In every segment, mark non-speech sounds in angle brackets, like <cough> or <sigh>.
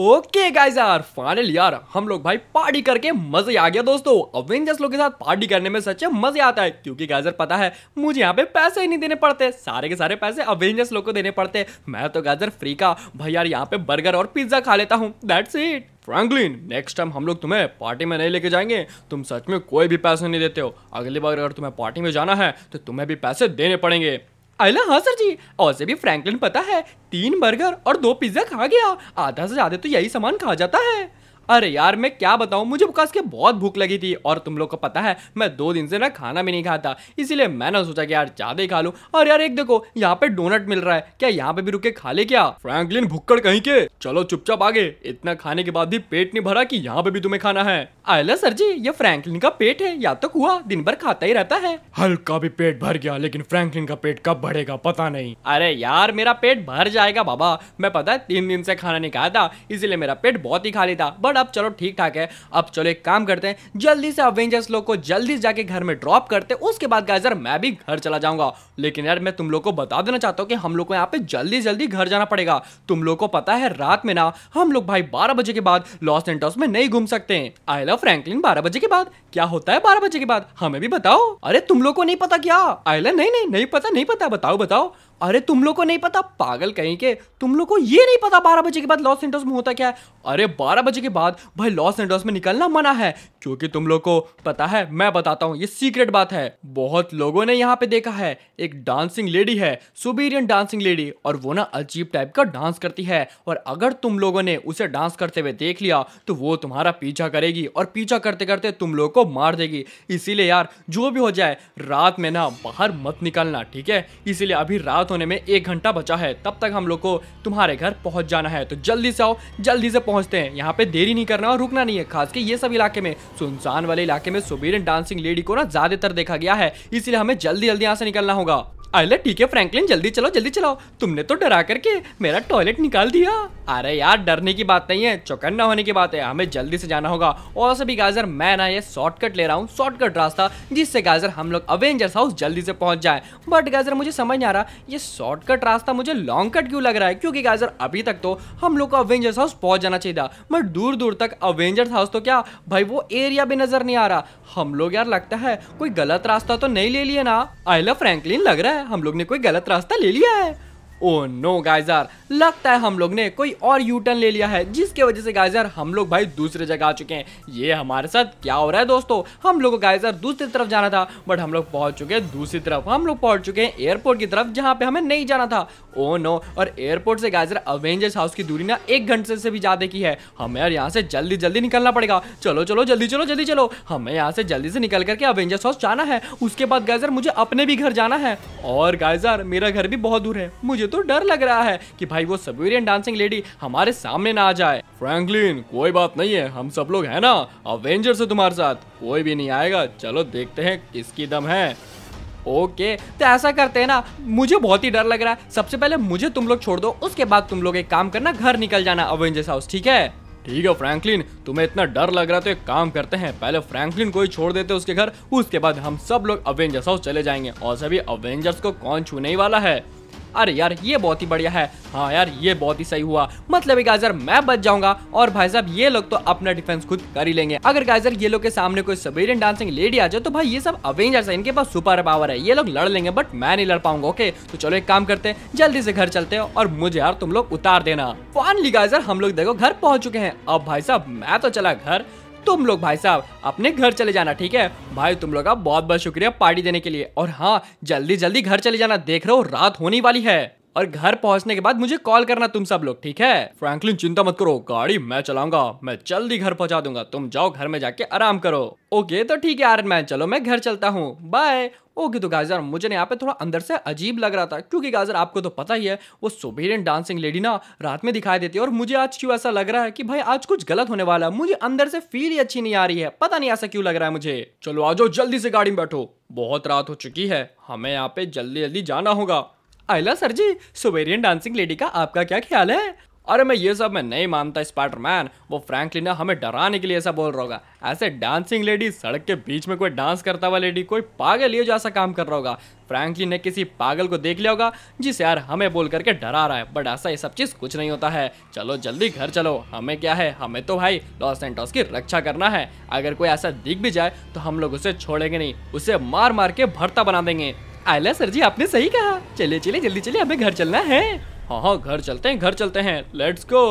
Okay guys यार final यार हम लोग भाई पार्टी करके मजे आ गया दोस्तों अवेंजर्स लोग के साथ पार्टी करने में सच्चे मजे आता है क्योंकि गाइजर पता है मुझे यहाँ पे पैसे ही नहीं देने पड़ते सारे के सारे पैसे अवेंजर्स लोग को देने पड़ते मैं तो गाइजर फ्री का भाई यार यहाँ पे बर्गर और पिज्जा खा लेता हूँ that's it Franklin next time हम लोग तुम्हें पार्टी में नहीं लेके जाएंगे तुम सच में कोई भी पैसे नहीं देते हो अगली बार अगर तुम्हें पार्टी में जाना है तो तुम्हें भी पैसे देने पड़ेंगे अला हाँ सर जी और से भी फ्रैंकलिन पता है तीन बर्गर और दो पिज्जा खा गया आधा से ज्यादा तो यही सामान खा जाता है अरे यार मैं क्या बताऊँ मुझे बुकास के बहुत भूख लगी थी और तुम लोग को पता है मैं दो दिन से ना खाना भी नहीं खाता इसीलिए मैंने सोचा कि यार ज़्यादा ही खा लूँ और यार एक देखो यहाँ पे डोनट मिल रहा है क्या यहाँ पे भी रुके खा ले क्या फ्रैंकलिन भुक्कड़ कहीं के चलो चुपचाप आगे इतना खाने के बाद भी पेट नहीं भरा की यहाँ पे भी तुम्हें खाना है आयला सर जी ये फ्रैंकलिन का पेट है या तो कुआ दिन भर खाता ही रहता है हल्का भी पेट भर गया लेकिन फ्रैंकलिन का पेट कब भरेगा पता नहीं अरे यार मेरा पेट भर जाएगा बाबा मैं पता है तीन दिन से खाना नहीं खाया था इसीलिए मेरा पेट बहुत ही खाली था बड़ा अब चलो ठीक ठाक है अब चलो एक काम करते हैं जल्दी से अवेंजर्स लोग को जल्दी से जाके घर में ड्रॉप करते हैं उसके बाद गाइजर मैं भी घर चला जाऊंगा लेकिन यार मैं तुम लोग को बता देना चाहता हूँ कि हम लोग को यहाँ पे जल्दी जल्दी घर जाना पड़ेगा तुम लोग को पता है रात में ना हम लोग भाई बारह बजे के बाद लॉस एंटॉस में नहीं घूम सकते हैं आई लव फ्रेंकलिन बारह बजे के बाद क्या होता है बारह बजे के बाद हमें भी बताओ अरे तुम लोग को नहीं पता क्या आइला नहीं नहीं नहीं पता नहीं पता बताओ बताओ अरे तुम लोग को नहीं पता पागल कहीं के तुम लोग को ये नहीं पता बारह बजे के बाद लॉस एंडोस में होता क्या है अरे बारह बजे के बाद भाई लॉस एंडोस में निकलना मना है क्योंकि तुम लोग को पता है मैं बताता हूँ ये सीक्रेट बात है बहुत लोगों ने यहाँ पे देखा है एक डांसिंग लेडी है सुबेरियन डांसिंग लेडी और वो ना अजीब टाइप का डांस करती है और अगर तुम लोगों ने उसे डांस करते हुए देख लिया तो वो तुम्हारा पीछा करेगी और पीछा करते करते तुम लोग को मार देगी इसीलिए यार जो भी हो जाए रात में ना बाहर मत निकलना ठीक है इसीलिए अभी रात होने में एक घंटा बचा है तब तक हम लोग को तुम्हारे घर पहुंच जाना है तो जल्दी से आओ जल्दी से पहुंचते हैं यहाँ पे देरी नहीं करना और रुकना नहीं है खास के ये सब इलाके में सुनसान वाले इलाके में सुबीर डांसिंग लेडी को ना ज्यादातर देखा गया है इसलिए हमें जल्दी जल्दी यहाँ से निकलना होगा अरे ठीक है फ्रैंकलिन जल्दी चलो जल्दी चलाओ तुमने तो डरा करके मेरा टॉयलेट निकाल दिया अरे यार डरने की बात नहीं है चौकन्ना होने की बात है हमें जल्दी से जाना होगा और सभी गाजर मैं ना ये शॉर्टकट ले रहा हूँ शॉर्टकट रास्ता जिससे गाजर हम लोग अवेंजर्स हाउस जल्दी से पहुंच जाए बट गाजर मुझे समझ नहीं आ रहा ये शॉर्टकट रास्ता मुझे लॉन्ग कट क्यों लग रहा है क्योंकि गाजर अभी तक तो हम लोग को अवेंजर्स हाउस पहुंच जाना चाहिए था बट दूर दूर तक अवेंजर्स हाउस तो क्या भाई वो एरिया भी नजर नहीं आ रहा हम लोग यार लगता है कोई गलत रास्ता तो नहीं ले लिए ना आई लव फ्रैंकलिन लग रहा है है हम लोग ने कोई गलत रास्ता ले लिया है ओ नो गाइजर लगता है हम लोग ने कोई और यूटर्न ले लिया है जिसके वजह से गाइजर हम लोग भाई दूसरे जगह आ चुके हैं ये हमारे साथ क्या हो रहा है दोस्तों हम लोग गाइजर दूसरी तरफ जाना था बट हम लोग पहुंच चुके हैं दूसरी तरफ हम लोग पहुंच चुके हैं एयरपोर्ट की तरफ जहाँ पे हमें नहीं जाना था ओ oh नो और एयरपोर्ट से गाइजर अवेंजर्स हाउस की दूरी ना एक घंटे से भी ज्यादा की है हमें यार यहाँ से जल्दी जल्दी निकलना पड़ेगा चलो चलो जल्दी चलो जल्दी चलो हमें यहाँ से जल्दी से निकल करके अवेंजर्स हाउस जाना है उसके बाद गाइजर मुझे अपने भी घर जाना है और गाइजर मेरा घर भी बहुत दूर है मुझे तो डर लग रहा है कि भाई वो सबेरियन डांसिंग लेडी हमारे सामने ना आ जाए फ्रैंकलिन कोई बात नहीं है हम सब लोग है ना अवेंजर से तुम्हारे साथ कोई भी नहीं आएगा चलो देखते हैं किसकी दम है ओके तो ऐसा करते हैं ना मुझे बहुत ही डर लग रहा है सबसे पहले मुझे तुम लोग छोड़ दो उसके बाद तुम लोग एक काम करना घर निकल जाना अवेंजर्स हाउस ठीक है ठीक है फ्रैंकलिन तुम्हें इतना डर लग रहा है तो एक काम करते हैं पहले फ्रैंकलिन को ही छोड़ देते उसके घर उसके बाद हम सब लोग अवेंजर्स हाउस चले जाएंगे और सभी अवेंजर्स को कौन छूने वाला है अरे यार ये बहुत ही बढ़िया है हाँ यार ये बहुत ही सही हुआ मतलब गाइजर मैं बच जाऊंगा और भाई साहब ये लोग तो अपना डिफेंस खुद कर ही लेंगे अगर गाइजर ये लोग के सामने कोई सबेरियन डांसिंग लेडी आ जाए तो भाई ये सब अवेंजर्स है इनके पास सुपर पावर है ये लोग लड़ लेंगे बट मैं नहीं लड़ पाऊंगा ओके तो चलो एक काम करते हैं जल्दी से घर चलते हैं और मुझे यार तुम लोग उतार देना फाइनली गाइजर हम लोग देखो घर पहुंच चुके हैं अब भाई साहब मैं तो चला घर तुम लोग भाई साहब अपने घर चले जाना ठीक है भाई तुम लोग का बहुत बहुत शुक्रिया पार्टी देने के लिए और हाँ जल्दी जल्दी घर चले जाना देख रहे हो रात होने वाली है और घर पहुंचने के बाद मुझे कॉल करना तुम सब लोग ठीक है फ्रैंकलिन चिंता मत करो गाड़ी मैं चलाऊंगा मैं जल्दी घर पहुंचा दूंगा तुम जाओ घर में जाके आराम करो ओके तो ठीक है आयरन मैन चलो मैं घर चलता हूँ बाय ओके तो गाजर मुझे यहाँ पे थोड़ा अंदर से अजीब लग रहा था क्योंकि गाजर आपको तो पता ही है वो सुबेरियन डांसिंग लेडी ना रात में दिखाई देती है और मुझे आज क्यों ऐसा लग रहा है कि भाई आज कुछ गलत होने वाला है मुझे अंदर से फील ही अच्छी नहीं आ रही है पता नहीं ऐसा क्यों लग रहा है मुझे चलो आ जाओ जल्दी से गाड़ी में बैठो बहुत रात हो चुकी है हमें यहाँ पे जल्दी जल्दी जाना होगा आयला sir ji Siberian dancing lady का आपका क्या ख्याल है अरे मैं ये सब मैं नहीं मानता स्पाइडरमैन वो फ्रैंकलिन हमें डराने के लिए ऐसा बोल रहा होगा ऐसे डांसिंग लेडी सड़क के बीच में कोई डांस करता हुआ लेडी कोई पागल ये जो ऐसा काम कर रहा होगा फ्रैंकलिन ने किसी पागल को देख लिया होगा जिस यार हमें बोल करके डरा रहा है बट ऐसा ये सब चीज़ कुछ नहीं होता है चलो जल्दी घर चलो हमें क्या है हमें तो भाई लॉस एंटॉस की रक्षा करना है अगर कोई ऐसा दिख भी जाए तो हम लोग उसे छोड़ेंगे नहीं उसे मार मार के भरता बना देंगे आयला सर जी आपने सही कहा चलिए चलिए जल्दी चलिए हमें घर चलना है हाँ हाँ घर चलते हैं घर चलते हैं लेट्स गो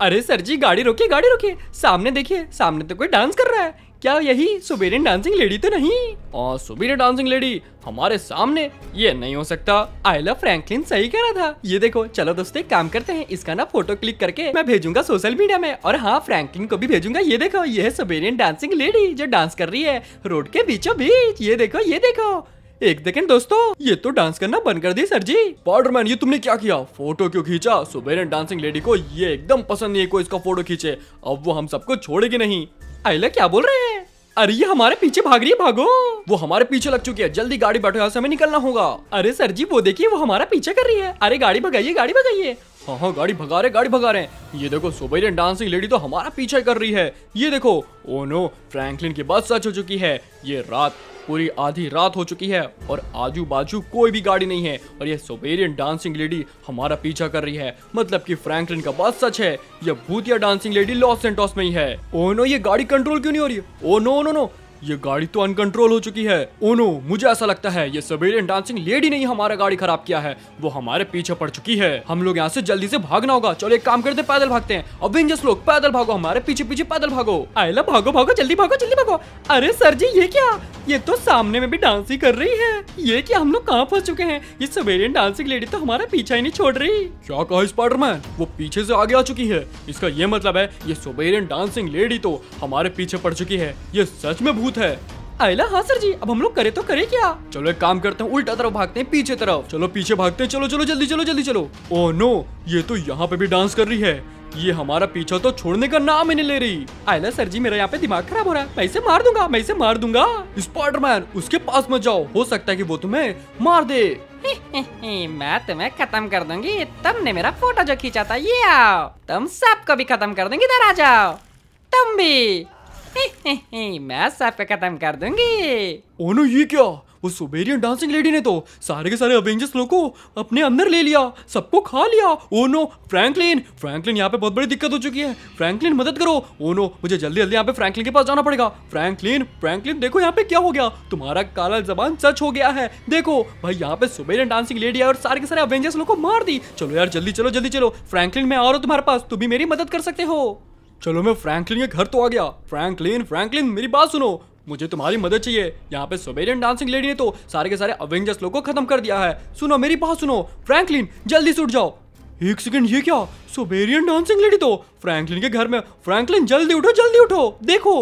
अरे सर जी गाड़ी रोकिए गाड़ी रोकिए सामने देखिए सामने तो कोई डांस कर रहा है क्या यही सुबेरियन डांसिंग लेडी तो नहीं और हाँ, सुबेरियन डांसिंग लेडी हमारे सामने ये नहीं हो सकता आयला फ्रैंकलिन सही कह रहा था ये देखो चलो दोस्तों एक काम करते हैं इसका ना फोटो क्लिक करके मैं भेजूंगा सोशल मीडिया में और हाँ फ्रैंकलिन को भी भेजूंगा ये देखो ये है सुबेरियन डांसिंग लेडी जो डांस कर रही है रोड के बीचों बीच ये देखो ये देखो एक सेकेंड दोस्तों ये तो डांस करना बंद कर दी सर जी पाउडरमैन ये तुमने क्या किया फोटो क्यों खींचा ने डांसिंग लेडी को ये एकदम पसंद नहीं है कोई इसका फोटो खींचे अब वो हम सबको छोड़ेगी नहीं आइला क्या बोल रहे हैं अरे ये हमारे पीछे भाग रही है भागो वो हमारे पीछे लग चुकी है जल्दी गाड़ी बैठो यहाँ से हमें निकलना होगा अरे सर जी वो देखिए वो हमारा पीछे कर रही है अरे गाड़ी भगाइए गाड़ी भगाइए हाँ हाँ गाड़ी भगा रहे गाड़ी भगा रहे हैं ये देखो सुबेरियन डांसिंग लेडी तो हमारा पीछा कर रही है ये देखो ओ नो फ्रैंकलिन की बात सच हो चुकी है ये रात पूरी आधी रात हो चुकी है और आजू बाजू कोई भी गाड़ी नहीं है और यह सोबेरियन डांसिंग लेडी हमारा पीछा कर रही है मतलब कि फ्रैंकलिन का बात सच है यह भूतिया डांसिंग लेडी लॉस एंटोस में ही है ओ नो ये गाड़ी कंट्रोल क्यों नहीं हो रही ओ नो नो नो ये गाड़ी तो अनकंट्रोल हो चुकी है ओनो मुझे ऐसा लगता है ये सबेरियन डांसिंग लेडी ने ही हमारा गाड़ी खराब किया है वो हमारे पीछे पड़ चुकी है हम लोग यहाँ से जल्दी से भागना होगा चलो एक काम करते पैदल भागते हैं अवेंजर्स लोग पैदल भागो हमारे पीछे पीछे पैदल भागो आयला भागो भागो जल्दी भागो जल्दी भागो अरे सर जी ये क्या ये तो सामने में भी डांस ही कर रही है ये क्या हम लोग कहाँ फंस चुके हैं ये सबेरियन डांसिंग लेडी तो हमारा पीछा ही नहीं छोड़ रही क्या कहा मैन वो पीछे से आगे आ चुकी है इसका ये मतलब है ये सोबेरियन डांसिंग लेडी तो हमारे पीछे पड़ चुकी है ये सच में भूत है आयला हाँ सर जी अब हम लोग करे तो करे क्या चलो एक काम करते हैं उल्टा तरफ भागते हैं पीछे तरफ चलो पीछे भागते हैं चलो चलो जल्दी चलो जल्दी चलो ओ नो ये तो यहाँ पे भी डांस कर रही है ये हमारा पीछा तो छोड़ने का नाम ही नहीं ले रही आयला सर जी मेरा यहाँ पे दिमाग खराब हो रहा है मैं इसे मार दूंगा मैं इसे मार दूंगा मैन उसके पास मत जाओ हो सकता है कि वो तुम्हें मार दे <laughs> मैं तुम्हें खत्म कर दूंगी तुमने मेरा फोटो जो खींचा था ये आओ तुम सबको भी खत्म कर दूंगी इधर आ जाओ तुम भी मैं सबको खत्म कर दूंगी ओनो ये क्या वो सुबेरियन डांसिंग लेडी ने तो सारे के सारे अवेंजर्स लोगों को अपने अंदर ले लिया सबको खा लिया ओनो फ्रैंकलिन फ्रैंकलिन यहाँ पे बहुत बड़ी दिक्कत हो चुकी है फ्रैंकलिन मदद करो ओनो मुझे जल्दी जल्दी यहाँ पे फ्रैंकलिन के पास जाना पड़ेगा फ्रैंकलिन फ्रैंकलिन देखो यहाँ पे क्या हो गया तुम्हारा काला जबान सच हो गया है देखो भाई यहाँ पे सुबेरियन डांसिंग लेडी है और सारे के सारे अवेंजर्स लोग को मार दी चलो यार जल्दी चलो जल्दी चलो फ्रैंकलिन मैं आ रहा हूँ तुम्हारे पास तुम भी मेरी मदद कर सकते हो चलो मैं फ्रैंकलिन के घर तो आ गया फ्रैंकलिन फ्रैंकलिन मेरी बात सुनो मुझे तुम्हारी मदद चाहिए यहाँ पे सोबेरियन डांसिंग लेडी ने तो सारे के सारे अवेंजर्स लोग को खत्म कर दिया है सुनो मेरी बात सुनो फ्रैंकलिन जल्दी से उठ जाओ एक सेकंड ये क्या सुबेरियन डांसिंग लेडी तो फ्रैंकलिन के घर में फ्रैंकलिन जल्दी उठो जल्दी उठो देखो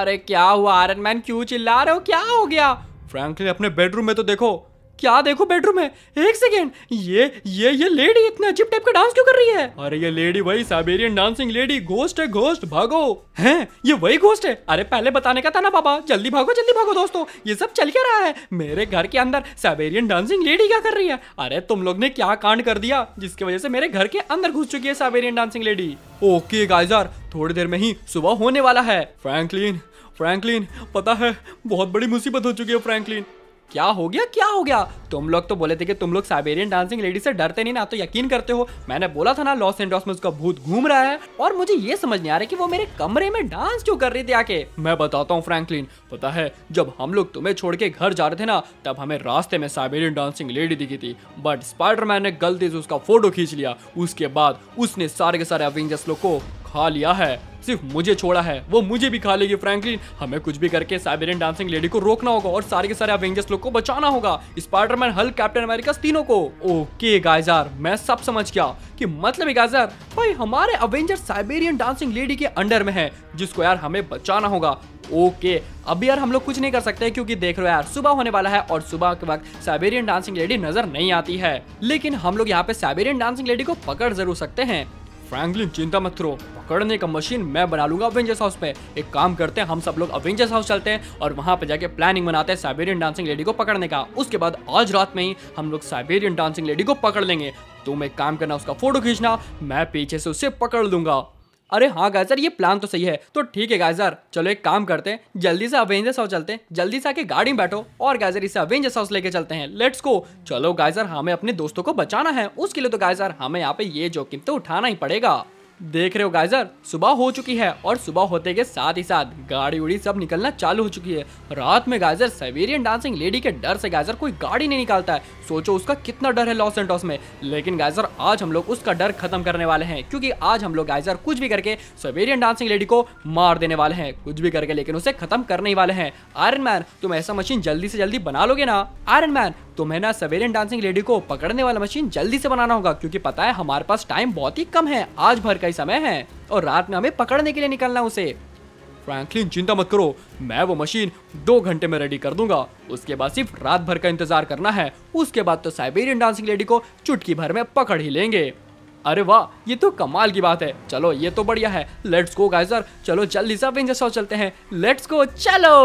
अरे क्या हुआ आयरन मैन क्यों चिल्ला रहे हो क्या हो गया फ्रैंकलिन अपने बेडरूम में तो देखो क्या देखो बेडरूम है एक सेकेंड ये ये ये लेडी इतने अजीब टाइप का डांस क्यों कर रही है अरे ये लेडी वही साइबेरियन डांसिंग लेडी घोस्ट है घोस्ट भागो है ये वही घोस्ट है अरे पहले बताने का था ना बाबा जल्दी भागो जल्दी भागो दोस्तों ये सब चल क्या रहा है मेरे घर के अंदर साइबेरियन डांसिंग लेडी क्या कर रही है अरे तुम लोग ने क्या कांड कर दिया जिसकी वजह से मेरे घर के अंदर घुस चुकी है साइबेरियन डांसिंग लेडी ओके गाइजर थोड़ी देर में ही सुबह होने वाला है फ्रैंकलिन फ्रैंकलिन पता है बहुत बड़ी मुसीबत हो चुकी है फ्रैंकलिन क्या हो गया क्या हो गया तुम लोग तो बोले थे कि तुम लोग साइबेरियन डांसिंग लेडी से डरते नहीं ना तो यकीन करते हो मैंने बोला था ना लॉस एंडोस में उसका भूत घूम रहा है और मुझे ये समझ नहीं आ रहा कि वो मेरे कमरे में डांस क्यों कर रही थी आके मैं बताता हूँ फ्रैंकलिन पता है जब हम लोग तुम्हें छोड़ के घर जा रहे थे ना तब हमें रास्ते में साइबेरियन डांसिंग लेडी दिखी थी बट स्पाइडरमैन ने गलती से उसका फोटो खींच लिया उसके बाद उसने सारे के सारे अवेंजर्स लोग को खा लिया है सिर्फ मुझे छोड़ा है वो मुझे भी खा लेगी फ्रैंकलिन हमें कुछ भी करके साइबेरियन डांसिंग लेडी को रोकना होगा और सारे के सारे अवेंजर्स लोग को बचाना होगा स्पाइडरमैन हल कैप्टन अमेरिका तीनों को ओके गाइजार मैं सब समझ गया कि मतलब गाइजार भाई हमारे अवेंजर साइबेरियन डांसिंग लेडी के अंडर में है जिसको यार हमें बचाना होगा ओके okay. अब यार हम लोग कुछ नहीं कर सकते क्योंकि देख रहे हो यार सुबह होने वाला है और सुबह के वक्त साइबेरियन डांसिंग लेडी नजर नहीं आती है लेकिन हम लोग यहाँ पे साइबेरियन डांसिंग लेडी को पकड़ जरूर सकते हैं फ्रैंकलिन चिंता मत करो पकड़ने का मशीन मैं बना लूंगा अवेंजर्स हाउस पे एक काम करते हैं हम सब लोग अवेंजर्स हाउस चलते हैं और वहां पर जाके प्लानिंग बनाते हैं साइबेरियन डांसिंग लेडी को पकड़ने का उसके बाद आज रात में ही हम लोग साइबेरियन डांसिंग लेडी को पकड़ लेंगे तुम एक काम करना उसका फोटो खींचना मैं पीछे से उसे पकड़ लूंगा अरे हाँ गाइजर ये प्लान तो सही है तो ठीक है गायजर चलो एक काम करते हैं जल्दी से अवेंजर्स हाउस चलते हैं जल्दी से आके गाड़ी में बैठो और गायजर इसे अवेंजर्स हाउस लेके चलते हैं लेट्स को चलो गायजर हमें अपने दोस्तों को बचाना है उसके लिए तो गायजर हमें यहाँ पे ये जोखिम तो उठाना ही पड़ेगा देख रहे हो गाइजर सुबह हो चुकी है और सुबह होते के साथ ही साथ गाड़ी उड़ी सब निकलना चालू हो चुकी है रात में गाइजर सवेरियन डांसिंग लेडी के डर से गाइजर कोई गाड़ी नहीं निकालता है सोचो उसका कितना डर है लॉस टॉस में लेकिन गाइजर आज हम लोग उसका डर खत्म करने वाले हैं क्योंकि आज हम लोग गाइजर कुछ भी करके सवेरियन डांसिंग लेडी को मार देने वाले हैं कुछ भी करके लेकिन उसे खत्म करने ही वाले हैं आयरन मैन तुम ऐसा मशीन जल्दी से जल्दी बना लोगे ना आयरन मैन तुम्हें ना सवेरियन डांसिंग लेडी को पकड़ने वाला मशीन जल्दी से बनाना होगा क्योंकि पता है हमारे पास टाइम बहुत ही कम है आज भर का ही समय है और रात में हमें पकड़ने के लिए निकलना उसे फ्रैंकलिन चिंता मत करो मैं वो मशीन दो घंटे में रेडी कर दूंगा उसके बाद सिर्फ रात भर का इंतजार करना है उसके बाद तो साइबेरियन डांसिंग लेडी को चुटकी भर में पकड़ ही लेंगे अरे वाह ये तो कमाल की बात है चलो ये तो बढ़िया है लेट्स गो गाइजर चलो जल्दी से चलते हैं लेट्स गो चलो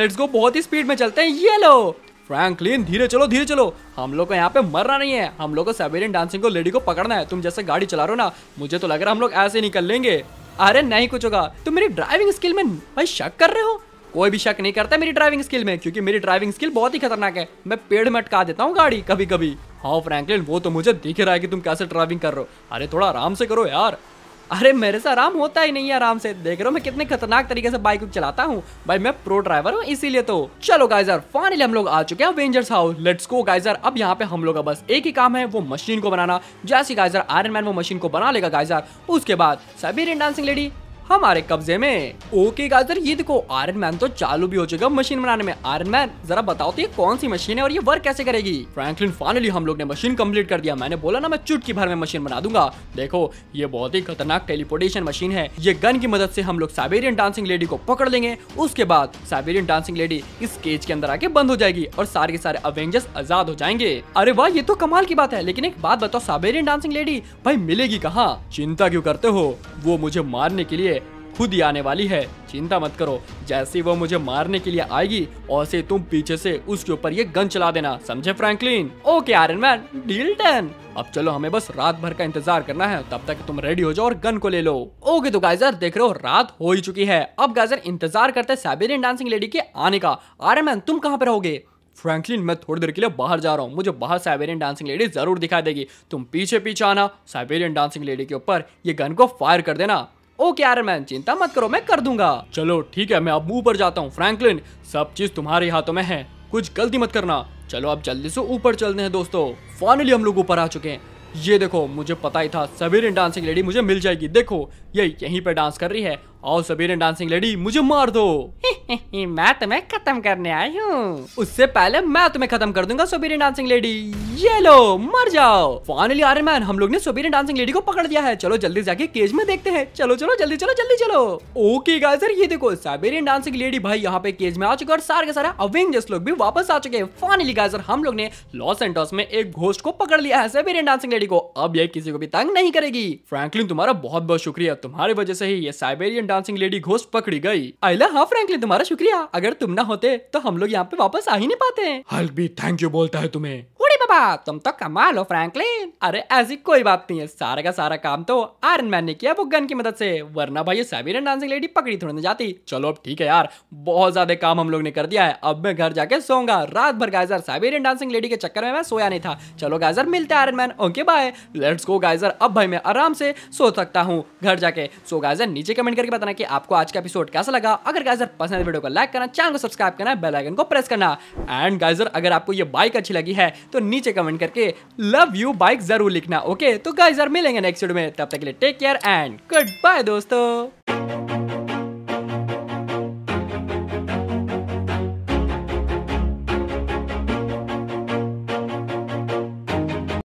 लेट्स गो बहुत ही स्पीड में चलते हैं ये लो फ्रैंकलिन धीरे चलो धीरे चलो हम लोग को यहाँ पे मरना नहीं है हम लोग को साइबेरियन डांसिंग को लेडी को पकड़ना है तुम जैसे गाड़ी चला रहे हो ना मुझे तो लग रहा है हम लोग ऐसे ही निकल लेंगे अरे नहीं कुछ होगा तुम मेरी ड्राइविंग स्किल में भाई शक कर रहे हो कोई भी शक नहीं करता मेरी ड्राइविंग स्किल में क्योंकि मेरी ड्राइविंग स्किल बहुत ही खतरनाक है मैं पेड़ में अटका देता हूँ गाड़ी कभी कभी हाँ फ्रैंकलिन वो तो मुझे दिख रहा है कि तुम कैसे ड्राइविंग कर रहे हो अरे थोड़ा आराम से करो यार अरे मेरे से आराम होता ही नहीं है आराम से देख रहे हो मैं कितने खतरनाक तरीके से बाइक चलाता हूँ भाई मैं प्रो ड्राइवर हूँ इसीलिए तो चलो गाइजर फाइनली हम लोग आ चुके हैं Avengers house let's go geyser अब यहाँ पे हम लोग का बस एक ही काम है वो मशीन को बनाना जैसे गाइजर आयरन मैन वो मशीन को बना लेगा गाइजर उसके बाद सभी डांसिंग लेडी हमारे कब्जे में ओके गाजर ये देखो आयरन मैन तो चालू भी हो चुका मशीन बनाने में आयरन मैन जरा बताओ तो ये कौन सी मशीन है और ये वर्क कैसे करेगी फ्रैंकलिन फाइनली हम लोग ने मशीन कंप्लीट कर दिया मैंने बोला ना मैं चुटकी भर में मशीन बना दूंगा देखो ये बहुत ही खतरनाक टेलीपोर्टेशन मशीन है ये गन की मदद से हम लोग साइबेरियन डांसिंग लेडी को पकड़ लेंगे उसके बाद साइबेरियन डांसिंग लेडी इस केज के अंदर आके बंद हो जाएगी और सारे के सारे अवेंजर्स आजाद हो जाएंगे अरे वाह ये तो कमाल की बात है लेकिन एक बात बताओ साइबेरियन डांसिंग लेडी भाई मिलेगी कहाँ चिंता क्यों करते हो वो मुझे मारने के लिए खुद ही आने वाली है चिंता मत करो जैसे वो मुझे मारने के लिए आएगी और से तुम पीछे से उसके ऊपर ये गन चला देना समझे Franklin okay Iron Man deal done अब चलो हमें बस रात भर का इंतजार करना है तब तक तुम रेडी हो जाओ और गन को ले लो ओके तो गाइजर देख रहे हो रात हो ही चुकी है अब गाइजर इंतजार करते हैं साइबेरियन डांसिंग लेडी के आने का आयरन मैन तुम कहाँ पर रहोगे फ्रैंकलिन मैं थोड़ी देर के लिए बाहर जा रहा हूँ मुझे बाहर साइबेरियन डांसिंग लेडी जरूर दिखाई देगी तुम पीछे पीछे आना साइबेरियन डांसिंग लेडी के ऊपर ये गन को फायर कर देना ओके आयरन मैन चिंता मत करो मैं कर दूंगा चलो ठीक है मैं अब ऊपर जाता हूँ फ्रैंकलिन सब चीज तुम्हारे हाथों में है कुछ गलती मत करना चलो अब जल्दी से ऊपर चलते हैं दोस्तों फाइनली हम लोग ऊपर आ चुके हैं ये देखो मुझे पता ही था सवेरिन डांसिंग लेडी मुझे मिल जाएगी देखो ये यहीं पर डांस कर रही है आओ ने डांसिंग लेडी मुझे मार दो <laughs> मैं तुम्हें खत्म करने आई हूँ उससे पहले मैं तुम्हें खत्म कर दूंगा सोबेरे डांसिंग लेडी ये लो मर जाओ फाइनली आर मैन हम लोग ने सोबेरे डांसिंग लेडी को पकड़ दिया है चलो जल्दी जाके केज में देखते हैं चलो चलो जल्दी चलो जल्दी चलो ओके गाइस ये देखो साइबेरियन डांसिंग लेडी भाई यहाँ पे केज में आ चुके और सारे के सारा अवेंजर्स लोग भी वापस आ चुके हैं फाइनली गाइस हम लोग ने लॉस एंटोस में एक घोस्ट को पकड़ लिया है सबेर डांसिंग लेडी को अब ये किसी को भी तंग नहीं करेगी फ्रैंकलिन तुम्हारा बहुत बहुत शुक्रिया तुम्हारी वजह से ही ये साइबेरियन डांसिंग लेडी घोष पकड़ी गई आइला हाँ फ्रेंकली तुम्हारा शुक्रिया अगर तुम ना होते तो हम लोग यहाँ पे वापस आ ही नहीं पाते हल्क भी थैंक यू बोलता है तुम्हें बाबा तुम तो कमाल हो फ्रैंकलिन अरे ऐसी कोई बात नहीं है सारा का सारा काम तो आयरन मैन ने किया वो गन की मदद से वरना भाई ये डांसिंग लेडी पकड़ी थोड़ी ना जाती चलो अब ठीक है यार बहुत ज्यादा काम हम लोग ने कर दिया है अब मैं घर जाके सोऊंगा रात भर गाइजर साइबेरियन डांसिंग लेडी के चक्कर में मैं सोया नहीं था चलो गाइजर मिलते Iron Man okay bye let's go geyser अब भाई मैं आराम से सो सकता हूँ घर जाके सो गाइजर नीचे कमेंट करके बताना की आपको आज का एपिसोड कैसा लगा अगर गाइजर पसंद वीडियो को लाइक करना चैनल को सब्सक्राइब करना बेलाइकन को प्रेस करना एंड गाइजर अगर आपको ये बाइक अच्छी लगी है तो नीचे कमेंट करके लव यू बाइक जरूर लिखना ओके तो गाइस यार मिलेंगे नेक्स्ट वीडियो में तब तक के लिए take care and goodbye दोस्तों